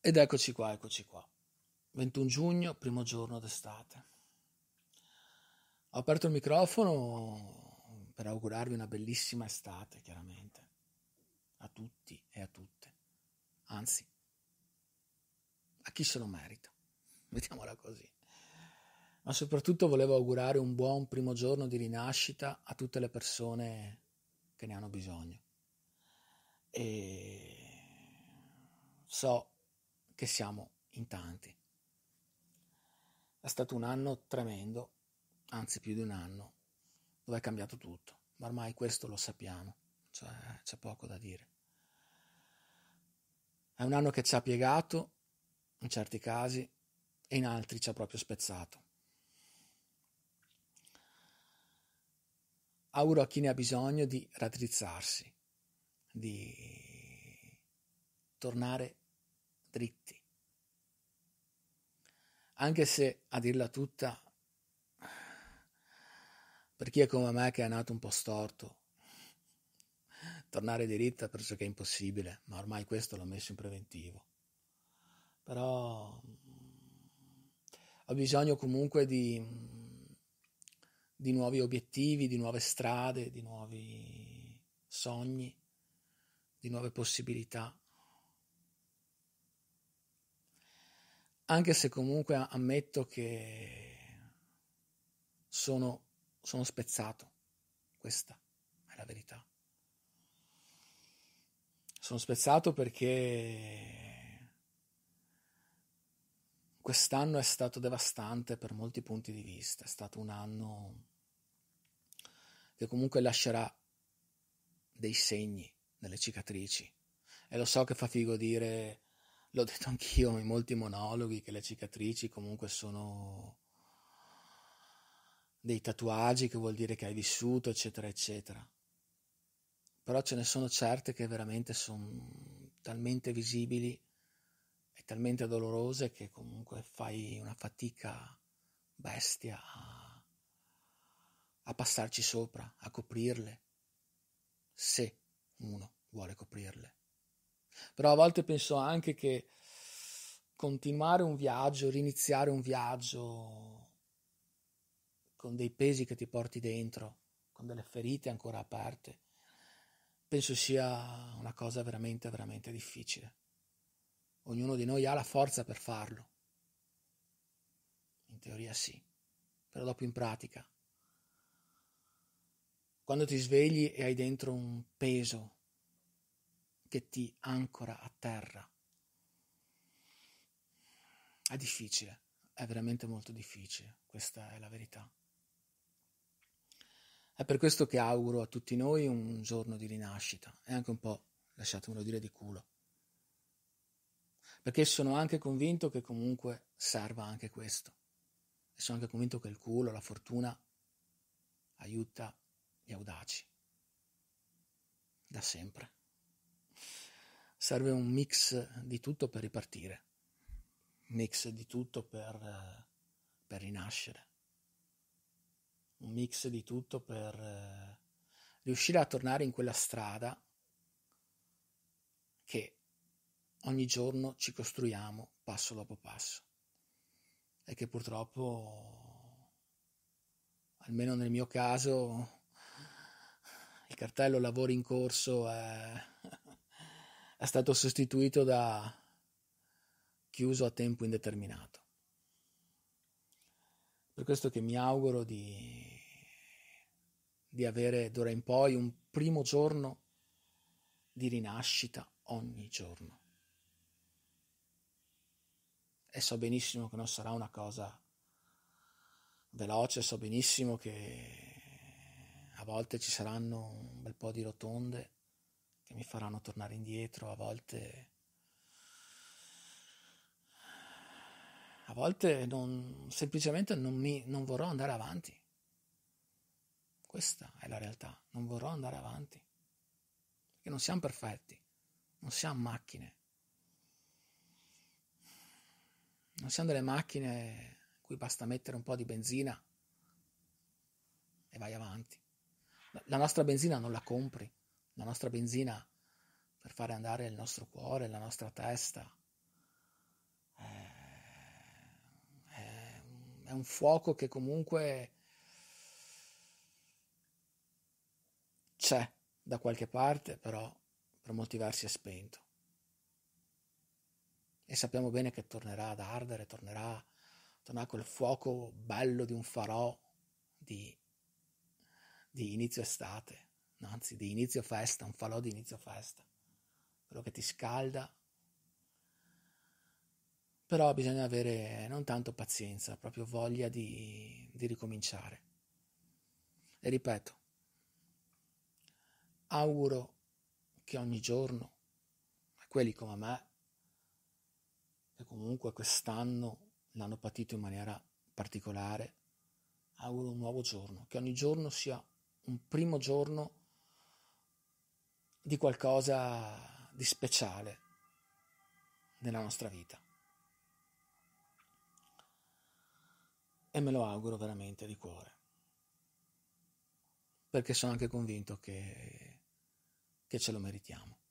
Ed eccoci qua, eccoci qua. 21 giugno, primo giorno d'estate. Ho aperto il microfono per augurarvi una bellissima estate, chiaramente, a tutti e a tutte. Anzi, a chi se lo merita. Mettiamola così ma soprattutto volevo augurare un buon primo giorno di rinascita a tutte le persone che ne hanno bisogno. E so che siamo in tanti. È stato un anno tremendo, anzi più di un anno, dove è cambiato tutto, ma ormai questo lo sappiamo, cioè c'è poco da dire. È un anno che ci ha piegato, in certi casi, e in altri ci ha proprio spezzato. Auguro a chi ne ha bisogno di raddrizzarsi, di tornare dritti. Anche se, a dirla tutta, per chi è come me che è nato un po' storto, tornare diritta pressoché impossibile, ma ormai questo l'ho messo in preventivo. Però ho bisogno comunque di, di nuovi obiettivi, di nuove strade, di nuovi sogni, di nuove possibilità anche se comunque ammetto che sono, sono spezzato, questa è la verità. Sono spezzato perché quest'anno è stato devastante per molti punti di vista, è stato un anno che comunque lascerà dei segni, delle cicatrici. E lo so che fa figo dire l'ho detto anch'io in molti monologhi che le cicatrici comunque sono dei tatuaggi che vuol dire che hai vissuto, eccetera, eccetera. Però ce ne sono certe che veramente sono talmente visibili e talmente dolorose che comunque fai una fatica bestia a, a passarci sopra, a coprirle, se uno vuole coprirle. Però a volte penso anche che continuare un viaggio, riniziare un viaggio con dei pesi che ti porti dentro, con delle ferite ancora aperte, penso sia una cosa veramente, veramente difficile. Ognuno di noi ha la forza per farlo. In teoria sì, però dopo in pratica. Quando ti svegli e hai dentro un peso, che ti ancora a terra. È difficile, è veramente molto difficile, questa è la verità. È per questo che auguro a tutti noi un giorno di rinascita e anche un po', lasciatemelo dire, di culo. Perché sono anche convinto che comunque serva anche questo. E sono anche convinto che il culo, la fortuna, aiuta gli audaci. Da sempre serve un mix di tutto per ripartire, un mix di tutto per, eh, per rinascere, un mix di tutto per eh, riuscire a tornare in quella strada che ogni giorno ci costruiamo passo dopo passo e che purtroppo, almeno nel mio caso, il cartello lavori in corso è è stato sostituito da chiuso a tempo indeterminato. Per questo che mi auguro di, di avere d'ora in poi un primo giorno di rinascita ogni giorno. E so benissimo che non sarà una cosa veloce, so benissimo che a volte ci saranno un bel po' di rotonde che mi faranno tornare indietro, a volte... A volte non, semplicemente non, mi, non vorrò andare avanti. Questa è la realtà, non vorrò andare avanti. Perché non siamo perfetti, non siamo macchine. Non siamo delle macchine a cui basta mettere un po' di benzina e vai avanti. La nostra benzina non la compri, la nostra benzina per fare andare il nostro cuore, la nostra testa. Eh, è un fuoco che comunque c'è da qualche parte, però per molti versi è spento. E sappiamo bene che tornerà ad ardere, tornerà, tornerà quel fuoco bello di un farò di, di inizio estate anzi di inizio festa, un falò di inizio festa, quello che ti scalda. Però bisogna avere non tanto pazienza, proprio voglia di, di ricominciare. E ripeto, auguro che ogni giorno, a quelli come me, che comunque quest'anno l'hanno patito in maniera particolare, auguro un nuovo giorno, che ogni giorno sia un primo giorno di qualcosa di speciale nella nostra vita. E me lo auguro veramente di cuore, perché sono anche convinto che, che ce lo meritiamo.